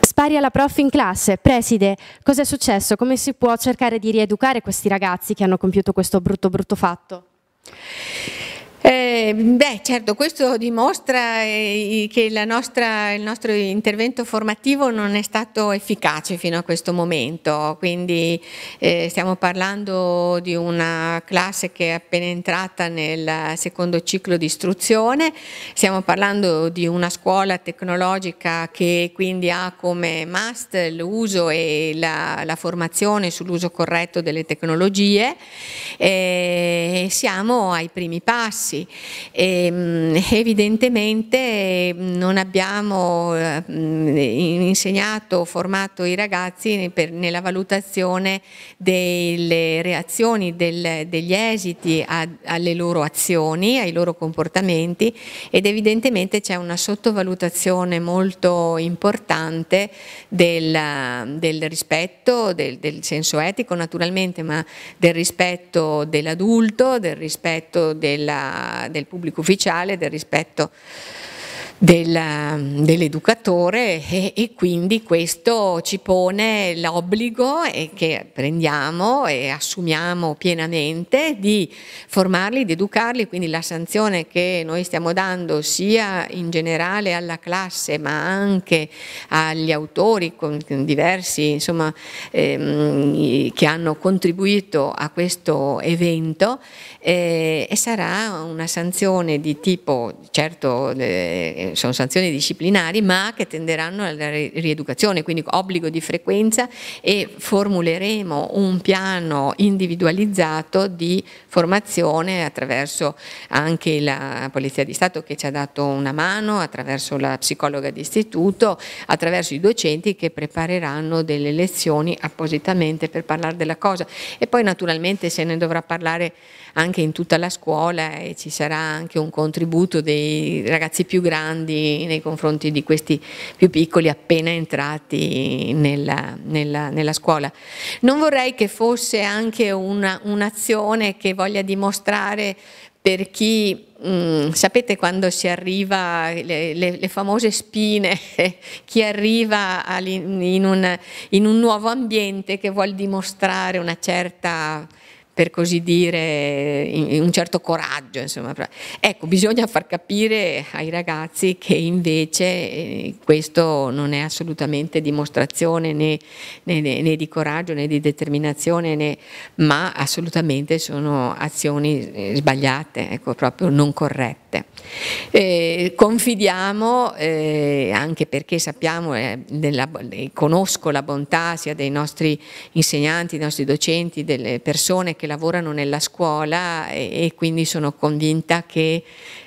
Spari alla prof in classe. Preside, cosa è successo? Come si può cercare di rieducare questi ragazzi che hanno compiuto questo brutto brutto fatto? Eh, beh, certo, questo dimostra eh, che nostra, il nostro intervento formativo non è stato efficace fino a questo momento, quindi eh, stiamo parlando di una classe che è appena entrata nel secondo ciclo di istruzione, stiamo parlando di una scuola tecnologica che quindi ha come must l'uso e la, la formazione sull'uso corretto delle tecnologie eh, siamo ai primi passi e, ehm, evidentemente non abbiamo eh, insegnato o formato i ragazzi nella valutazione delle reazioni, degli esiti alle loro azioni, ai loro comportamenti ed evidentemente c'è una sottovalutazione molto importante del, del rispetto, del, del senso etico naturalmente, ma del rispetto dell'adulto, del rispetto della, del pubblico ufficiale, del rispetto del, dell'educatore e, e, quindi questo ci pone l'obbligo eh, che prendiamo e assumiamo pienamente di formarli, di educarli, quindi la sanzione che noi stiamo dando sia in generale alla classe ma anche agli autori diversi insomma, ehm, che hanno contribuito a questo evento eh, e sarà una sanzione di tipo certo eh, sono sanzioni disciplinari, ma che tenderanno alla rieducazione, quindi obbligo di frequenza e formuleremo un piano individualizzato di formazione attraverso anche la Polizia di Stato che ci ha dato una mano, attraverso la psicologa di istituto, attraverso i docenti che prepareranno delle lezioni appositamente per parlare della cosa e poi naturalmente se ne dovrà parlare anche in tutta la scuola e ci sarà anche un contributo dei ragazzi più grandi grandi nei confronti di questi più piccoli appena entrati nella, nella, nella scuola. Non vorrei che fosse anche un'azione che voglia dimostrare per chi mh, mm, sapete quando si arriva le, le, le famose spine chi arriva in un, in un nuovo ambiente che vuol dimostrare una certa per così dire, un certo coraggio. Insomma. Ecco, bisogna far capire ai ragazzi che invece eh, questo non è assolutamente dimostrazione né, né, né di coraggio né di determinazione, né, ma assolutamente sono azioni eh, sbagliate, ecco, proprio non corrette. Eh, confidiamo, eh, anche perché sappiamo, eh, della, eh, conosco la bontà sia dei nostri insegnanti, dei nostri docenti, delle persone che lavorano nella scuola e, e quindi sono convinta che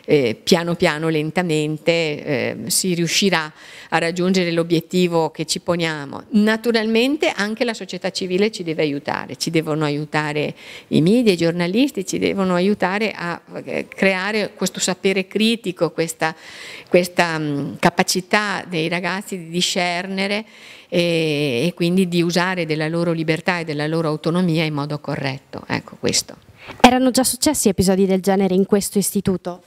eh, piano piano, lentamente eh, si riuscirà a raggiungere l'obiettivo che ci poniamo. Naturalmente anche la società civile ci deve aiutare, ci devono aiutare i media, i giornalisti, ci devono aiutare a eh, creare questo sapere critico, questa, questa mh, mm, capacità dei ragazzi di discernere e, e quindi di usare della loro libertà e della loro autonomia in modo corretto ecco questo. Erano già successi episodi del genere in questo istituto?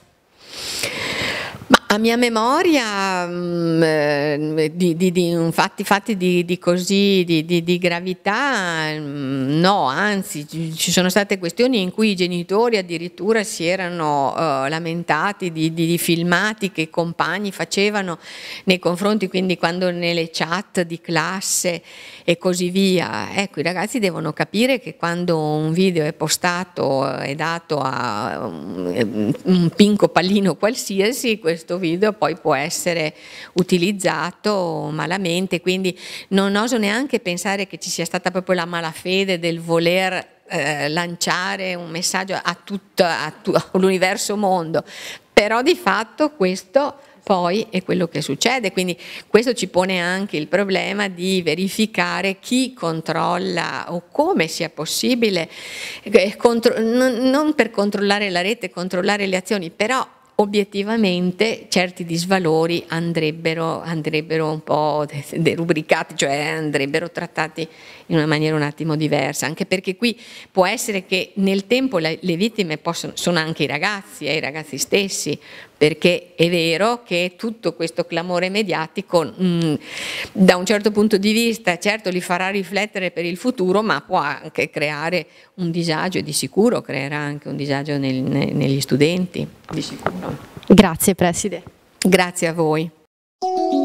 A mia memoria, mm, eh, di, di, di, fatti, fatti di, così, di, gravità, mm, no, anzi ci sono state questioni in cui i genitori addirittura si erano uh, lamentati di, filmati che i compagni facevano nei confronti, quindi quando nelle chat di classe e così via. Ecco, i ragazzi devono capire che quando un video è postato e dato a um, un pinco pallino qualsiasi, questo video poi può essere utilizzato malamente, quindi non oso neanche pensare che ci sia stata proprio la malafede del voler eh, lanciare un messaggio a tutto, tutto l'universo mondo, però di fatto questo poi è quello che succede, quindi questo ci pone anche il problema di verificare chi controlla o come sia possibile, eh, contro, non, non per controllare la rete, controllare le azioni, però obiettivamente certi disvalori andrebbero, andrebbero un po' derubricati, cioè andrebbero trattati in una maniera un attimo diversa, anche perché qui può essere che nel tempo le, le vittime possono, sono anche i ragazzi, eh, i ragazzi stessi, perché è vero che tutto questo clamore mediatico mh, mm, da un certo punto di vista certo li farà riflettere per il futuro ma può anche creare un disagio e di sicuro creerà anche un disagio nel, nel, negli studenti di sicuro. Grazie Preside. Grazie a voi.